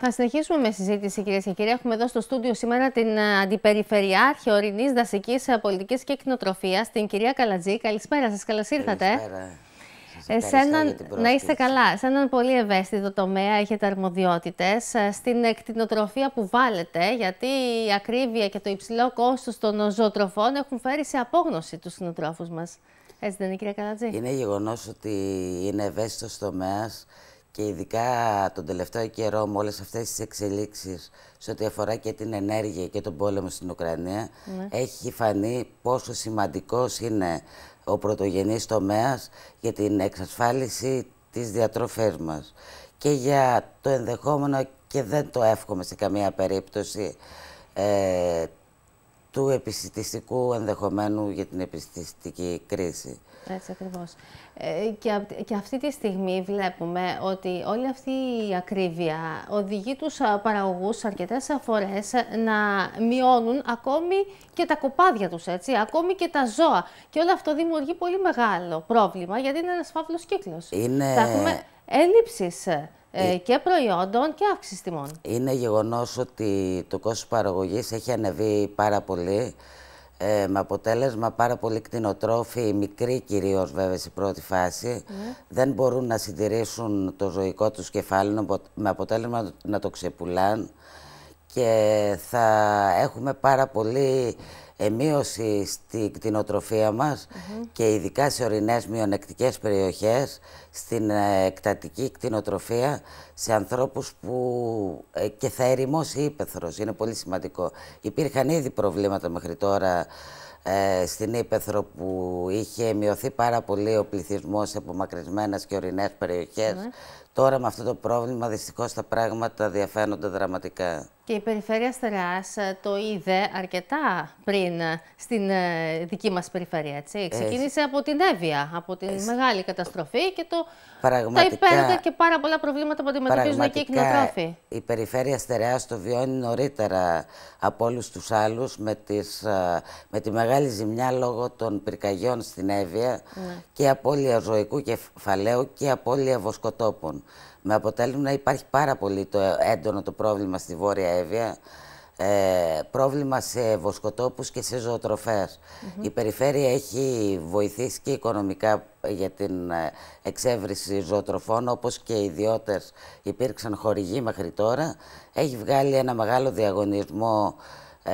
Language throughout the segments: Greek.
Θα συνεχίσουμε με συζήτηση, κυρίες και κύριοι. Έχουμε εδώ στο στούντιο σήμερα την ε, Αντιπεριφερειάρχη Ορεινή Δασικής ε, Πολιτικής και Κοινοτροφίας, την κυρία Καλατζή. Καλησπέρα σας, καλώς ήρθατε. Καλησπέρα. Σας ε, σε την να είστε καλά. Σε έναν πολύ ευαίσθητο τομέα έχετε αρμοδιότητες. Στην εκτινοτροφία που βάλετε, γιατί η ακρίβεια και το υψηλό κόστος των ζωοτροφών έχουν φέρει σε απόγνωση τους κτηνοτρόφους μας. Έτσι δεν είναι, κυρία Καλατζή. Είναι γεγονός ότι είναι ευαίσθητος τομέας και ειδικά τον τελευταίο καιρό με όλες αυτές τις εξελίξεις σε ό,τι αφορά και την ενέργεια και τον πόλεμο στην Ουκρανία ναι. έχει φανεί πόσο σημαντικός είναι ο πρωτογενής τομέας για την εξασφάλιση της διατροφής μας και για το ενδεχόμενο και δεν το εύχομαι σε καμία περίπτωση ε, του επιστηστικού ενδεχομένου για την επιστηστική κρίση. Έτσι ακριβώς. Ε, και, και αυτή τη στιγμή βλέπουμε ότι όλη αυτή η ακρίβεια οδηγεί τους παραγωγούς αρκετές φορές να μειώνουν ακόμη και τα κοπάδια τους, έτσι, ακόμη και τα ζώα. Και όλο αυτό δημιουργεί πολύ μεγάλο πρόβλημα γιατί είναι ένας φαύλος κύκλος. Είναι... Θα έχουμε έλλειψη ε, ε, και προϊόντων και αύξηση τιμών. Είναι γεγονός ότι το κόστος παραγωγής έχει ανεβεί πάρα πολύ. Ε, με αποτέλεσμα πάρα πολύ κτηνοτρόφοι, μικροί κυρίως βέβαια στην πρώτη φάση, ναι. δεν μπορούν να συντηρήσουν το ζωικό τους κεφάλαιο με αποτέλεσμα να το ξεπουλάνε και θα έχουμε πάρα πολύ εμείωση στην κτηνοτροφία μας και ειδικά σε ορεινές μειονεκτικές περιοχές, στην ε, εκτατική κτηνοτροφία, σε ανθρώπους που ε, και θα ερημώσει η ύπεθρος. Είναι πολύ σημαντικό. Υπήρχαν ήδη προβλήματα μέχρι τώρα ε, στην ύπεθρο που είχε μειωθεί πάρα πολύ ο πληθυσμός σε απομακρυσμένες και ορεινές περιοχές. Ναι. Τώρα με αυτό το πρόβλημα δυστυχώς τα πράγματα διαφαίνονται δραματικά. Και η Περιφέρεια Στερεάς ε, το είδε αρκετά πριν ε, στην ε, δική μας περιφέρεια, έτσι. Ξεκίνησε από την Εύβοια, από την μεγάλη καταστροφή και το, τα και πάρα πολλά προβλήματα που αντιμετωπίζουν και οι κοινοτρόφοι. η Περιφέρεια Στερεάς το βιώνει νωρίτερα από όλους τους άλλους, με, με τη μεγάλη ζημιά λόγω των πυρκαγιών στην Εύβοια ναι. και απώλεια ζωικού κεφαλαίου και απώλεια βοσκοτόπων με αποτέλεσμα να υπάρχει πάρα πολύ το έντονο το πρόβλημα στη Βόρεια Εύβοια, ε, πρόβλημα σε βοσκοτόπους και σε ζωοτροφές. Η περιφέρεια έχει βοηθήσει και οικονομικά για την ε, εξέβριση ζωοτροφών, όπως και οι ιδιώτες υπήρξαν χορηγοί μέχρι τώρα. Έχει βγάλει ένα μεγάλο διαγωνισμό ε,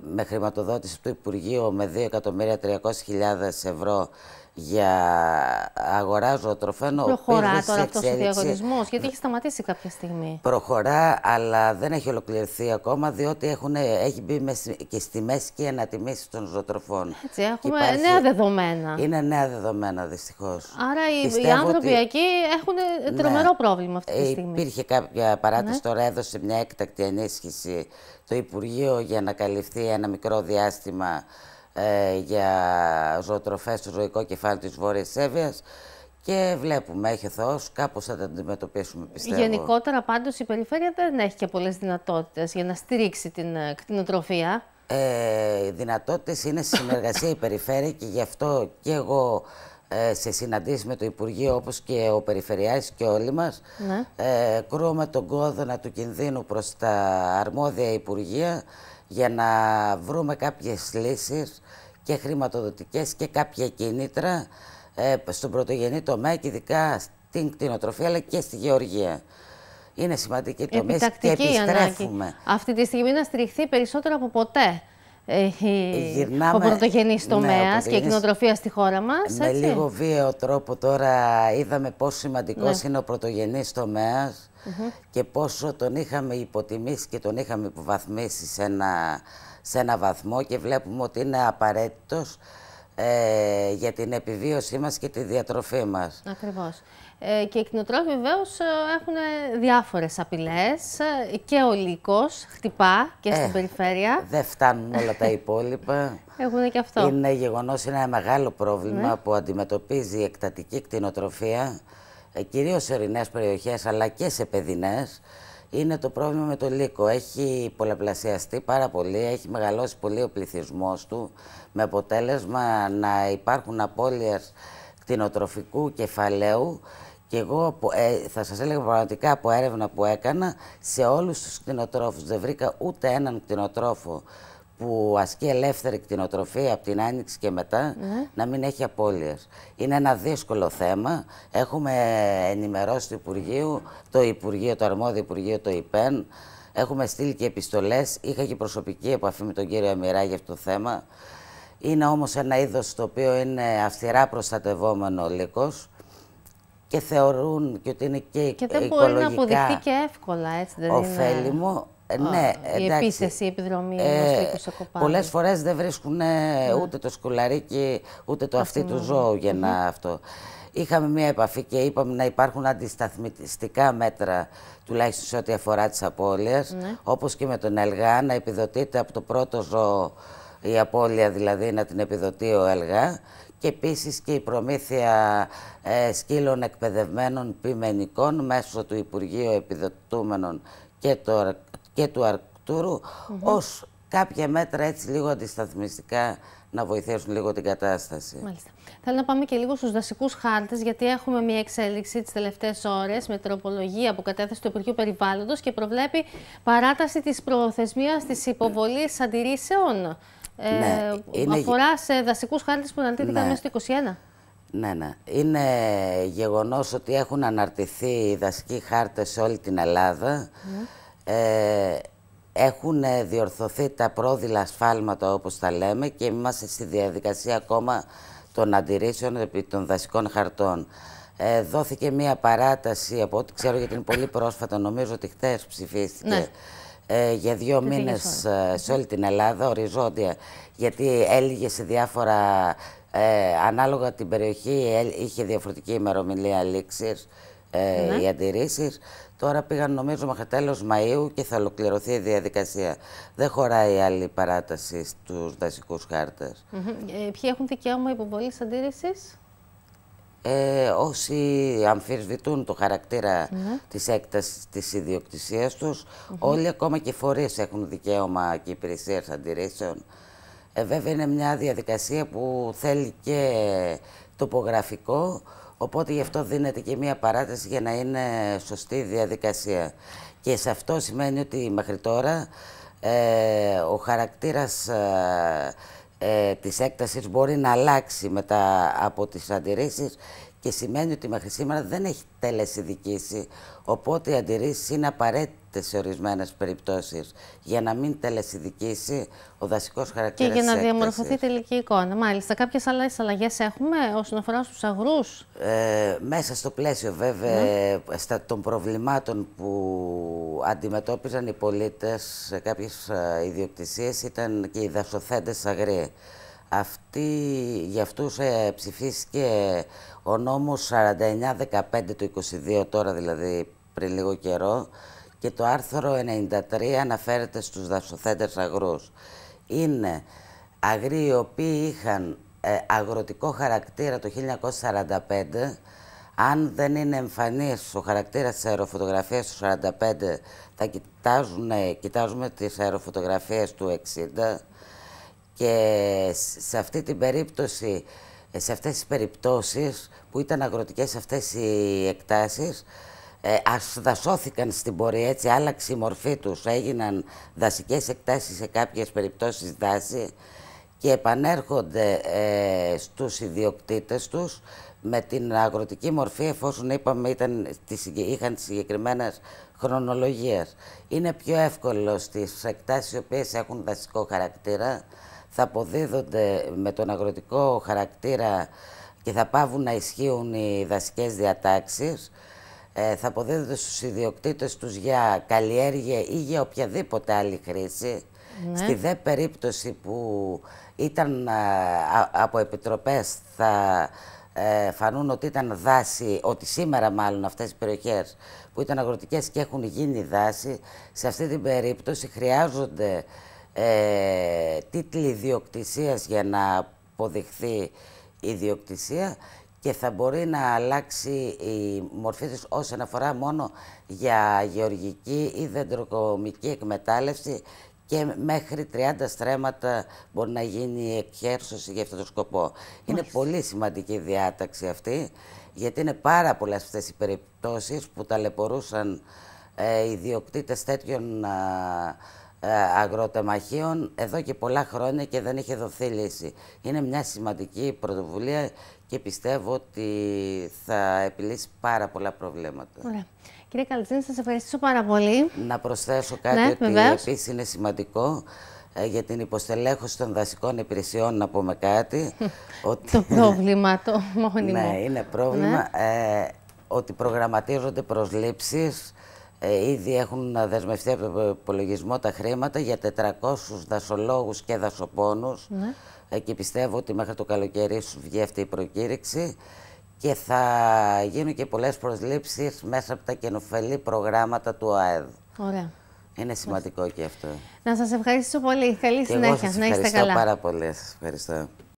με χρηματοδότηση του Υπουργείου με 2.300.000 ευρώ για αγοράζω τροφένο. Προχωρά τώρα αυτός ο διαγωνισμός, γιατί έχει σταματήσει κάποια στιγμή. Προχωρά, αλλά δεν έχει ολοκληρωθεί ακόμα, διότι έχουν, έχει μπει και στη μέση και ανατιμήσεις των ζωοτροφών. Έτσι, έχουμε υπάρχει... νέα δεδομένα. Είναι νέα δεδομένα, δυστυχώς. Άρα οι, οι άνθρωποι ότι... εκεί έχουν ε, ναι. τρομερό ναι, πρόβλημα αυτή τη ε, στιγμή. Υπήρχε κάποια παράταση, ναι. τώρα έδωσε μια έκτακτη ενίσχυση το Υπουργείο για να καλυφθεί ένα μικρό διάστημα ε, για ζωοτροφές στο ζωικό κεφάλι της Βόρειας Εύβοιας και βλέπουμε, έχει θεός, κάπως θα τα αντιμετωπίσουμε πιστεύω. Γενικότερα πάντως η περιφέρεια δεν έχει και πολλές δυνατότητες για να στηρίξει την ε, κτηνοτροφία. Ε, οι δυνατότητες είναι στη συνεργασία η περιφέρεια και γι' αυτό και εγώ σε συναντήσεις με το Υπουργείο όπως και ο Περιφερειάρχης και όλοι μας ναι. ε, κρούμε τον κόδωνα του κινδύνου προς τα αρμόδια Υπουργεία για να βρούμε κάποιες λύσεις και χρηματοδοτικές και κάποια κίνητρα ε, στον πρωτογενή τομέα και ειδικά στην κτηνοτροφία αλλά και στη γεωργία. Είναι σημαντική η τομή και επιστρέφουμε. Αυτή τη στιγμή να στηριχθεί περισσότερο από ποτέ. Ναι, ο πρωτογενή τομέα και η κοινοτροφία στη χώρα μας. Με έτσι? λίγο βίαιο τρόπο τώρα είδαμε πόσο σημαντικός ναι. είναι ο πρωτογενής τομέας και πόσο τον είχαμε υποτιμήσει και τον είχαμε υποβαθμίσει σε ένα, σε ένα βαθμό και βλέπουμε ότι είναι απαραίτητος ε, για την επιβίωσή μας και τη διατροφή μας. Ακριβώς. Ε, και οι κτηνοτρόφοι βεβαίως ε, έχουν διάφορες απειλές ε, και ο λύκος χτυπά και στην περιφέρεια. Δεν φτάνουν όλα τα υπόλοιπα. Έχουν και αυτό. Είναι γεγονός, είναι ένα μεγάλο πρόβλημα ναι. που αντιμετωπίζει η εκτατική κτηνοτροφία, κυρίως σε ορεινές περιοχές αλλά και σε παιδινές είναι το πρόβλημα με το λύκο. Έχει πολλαπλασιαστεί πάρα πολύ, έχει μεγαλώσει πολύ ο πληθυσμός του, με αποτέλεσμα να υπάρχουν απώλειες κτηνοτροφικού κεφαλαίου και εγώ ε, θα σας έλεγα πραγματικά από έρευνα που έκανα, σε όλους τους κτηνοτρόφους δεν βρήκα ούτε έναν κτηνοτρόφο που ασκεί ελεύθερη κτηνοτροφία από την Άνοιξη και μετά, ναι. να μην έχει απώλειες. Είναι ένα δύσκολο θέμα. Έχουμε ενημερώσει το Υπουργείο, το, Υπουργείο, το αρμόδιο Υπουργείο, το ΙΠΕΝ. Έχουμε στείλει και επιστολές. Είχα και προσωπική επαφή με τον κύριο Αμυρά για αυτό το θέμα. Είναι όμως ένα είδος το οποίο είναι αυστηρά προστατευόμενο ο λύκος και θεωρούν και ότι είναι και, και δεν οικολογικά μπορεί να και εύκολα, έτσι δεν ωφέλιμο. Ε, ναι, η επίθεση, η επιδρομή ε, ενό Πολλές φορές δεν βρίσκουν ναι. ούτε το σκουλαρίκι, ούτε το αυτή του ναι. ζώου για να αυτό. Είχαμε μία επαφή και είπαμε να υπάρχουν αντισταθμιστικά μέτρα, τουλάχιστον σε ό,τι αφορά τις απώλειες. Όπως και με τον Ελγά, να επιδοτείται από το πρώτο ζώο η απώλεια, δηλαδή να την επιδοτεί ο Ελγά. Και επίσης και η προμήθεια ε, σκύλων εκπαιδευμένων ποιμενικών μέσω του Υπουργείου Επιδοτούμενων και το, και του Αρκτούρου, mm -hmm. ως κάποια μέτρα έτσι λίγο αντισταθμιστικά να βοηθήσουν λίγο την κατάσταση. Μάλιστα. Θέλω να πάμε και λίγο στους δασικούς χάρτες, γιατί έχουμε μια εξέλιξη τις τελευταίες ώρες με τροπολογία που κατέθεσε το Υπουργείο Περιβάλλοντος και προβλέπει παράταση της προθεσμίας της υποβολής αντιρρήσεων. Ε, ναι, είναι... Αφορά σε δασικούς χάρτες που αναρτήθηκαν ναι. μέσα στο 2021. Ναι, ναι. Είναι γεγονός ότι έχουν αναρτηθεί οι δασικοί χάρτες σε όλη την Ελλάδα. Ναι ε, έχουν διορθωθεί τα πρόδειλα ασφάλματα όπως τα λέμε και είμαστε στη διαδικασία ακόμα των αντιρρήσεων επί των δασικών χαρτών. Ε, δόθηκε μία παράταση από ό,τι ξέρω γιατί είναι πολύ πρόσφατα, νομίζω ότι χτες ψηφίστηκε, ναι. ε, για δύο μήνες ε, σε όλη την Ελλάδα, οριζόντια, γιατί έλυγε σε διάφορα, ε, ανάλογα την περιοχή, είχε διαφορετική ημερομηνία λήξης ε, ναι. οι αντιρρήσεις. Τώρα πήγαν νομίζω μέχρι τέλος Μαΐου και θα ολοκληρωθεί η διαδικασία. Δεν χωράει άλλη παράταση στους δασικούς χάρτες. ε, ποιοι έχουν δικαίωμα υποβολής αντίρρησης. Ε, όσοι αμφισβητούν το χαρακτήρα mm -hmm. της έκτασης της ιδιοκτησίας τους, όλοι ακόμα και φορείς έχουν δικαίωμα και υπηρεσίες αντιρρήσεων. Ε, βέβαια είναι μια διαδικασία που θέλει και τοπογραφικό, Οπότε γι' αυτό δίνεται και μία παράταση για να είναι σωστή η διαδικασία. Και σε αυτό σημαίνει ότι μέχρι τώρα ε, ο χαρακτήρας ε, ε, της έκτασης μπορεί να αλλάξει μετά από τις αντιρρήσεις και σημαίνει ότι μέχρι σήμερα δεν έχει δικήσει, Οπότε οι αντιρρήσεις είναι απαραίτητες σε ορισμένες περιπτώσεις για να μην δικήσει ο δασικός χαρακτήρας. Και για να διαμορφωθεί η τελική εικόνα. Μάλιστα, κάποιες άλλες αλλαγές έχουμε όσον αφορά στους αγρούς. Ε, μέσα στο πλαίσιο βέβαια ναι. στα, των προβλημάτων που αντιμετώπιζαν οι πολίτες σε κάποιες ιδιοκτησίες ήταν και οι δασοθέντες αγροί. Αυτή, για αυτούς ε, ψηφίστηκε ο νόμος 49-15 του 22, τώρα δηλαδή πριν λίγο καιρό, και το άρθρο 93 αναφέρεται στους δασοθέντες αγρούς. Είναι αγροί οι οποίοι είχαν ε, αγροτικό χαρακτήρα το 1945, αν δεν είναι εμφανής ο χαρακτήρας της αεροφωτογραφίας του 45, θα κοιτάζουν, κοιτάζουμε τις αεροφωτογραφίες του 60, και σε αυτή την περίπτωση, ε, σε αυτές τις περιπτώσεις που ήταν αγροτικές αυτές οι εκτάσεις, ε, στην πορεία, έτσι άλλαξε η μορφή τους, έγιναν δασικές εκτάσεις σε κάποιες περιπτώσεις δάση και επανέρχονται ε, στους ιδιοκτήτες τους με την αγροτική μορφή εφόσον είπαμε ήταν, είχαν τις συγκεκριμένες χρονολογίες. Είναι πιο εύκολο στις εκτάσεις οι οποίες έχουν δασικό χαρακτήρα θα αποδίδονται με τον αγροτικό χαρακτήρα και θα πάβουν να ισχύουν οι δασικές διατάξεις, ε, θα αποδίδονται στους ιδιοκτήτες τους για καλλιέργεια ή για οποιαδήποτε άλλη χρήση. Ναι. Στη δε περίπτωση που ήταν ε, από επιτροπές θα ε, φανούν ότι ήταν δάση, ότι σήμερα μάλλον αυτές οι περιοχές που ήταν αγροτικές και έχουν γίνει δάση, σε αυτή την περίπτωση χρειάζονται ε, τίτλοι ιδιοκτησίας για να αποδειχθεί η ιδιοκτησία και θα μπορεί να αλλάξει η μορφή της όσον αφορά μόνο για γεωργική ή δεντροκομική εκμετάλλευση και μέχρι 30 στρέμματα μπορεί να γίνει η εκχέρσωση για αυτόν τον σκοπό. Μάλιστα. Είναι πολύ σημαντική η διάταξη αυτή, ειναι πολυ σημαντικη πάρα πολλές αυτές οι περιπτώσεις που ταλαιπωρούσαν ε, ιδιοκτήτες τέτοιων ε, αγροτεμαχίων εδώ και πολλά χρόνια και δεν έχει δοθεί λύση. Είναι μια σημαντική πρωτοβουλία και πιστεύω ότι θα επιλύσει πάρα πολλά προβλήματα. Ωραία. Κύριε Καλτζίνη, σας ευχαριστήσω πάρα πολύ. Να προσθέσω κάτι ναι, ότι επίση επίσης είναι σημαντικό ε, για την υποστελέχωση των δασικών υπηρεσιών, να πούμε κάτι. Το πρόβλημα, το ναι, μόνιμο. Ναι, είναι πρόβλημα. Ναι. Ε, ότι προγραμματίζονται προσλήψεις ε, ήδη έχουν δεσμευτεί από τον υπολογισμό τα χρήματα για 400 δασολόγους και δασοπόνους ναι. Ε, και πιστεύω ότι μέχρι το καλοκαίρι σου βγει αυτή η προκήρυξη και θα γίνουν και πολλές προσλήψεις μέσα από τα καινοφελή προγράμματα του ΑΕΔ. Ωραία. Είναι σημαντικό και αυτό. Να σας ευχαριστήσω πολύ. Καλή συνέχεια. σας ευχαριστώ πάρα πολύ. Σας ευχαριστώ.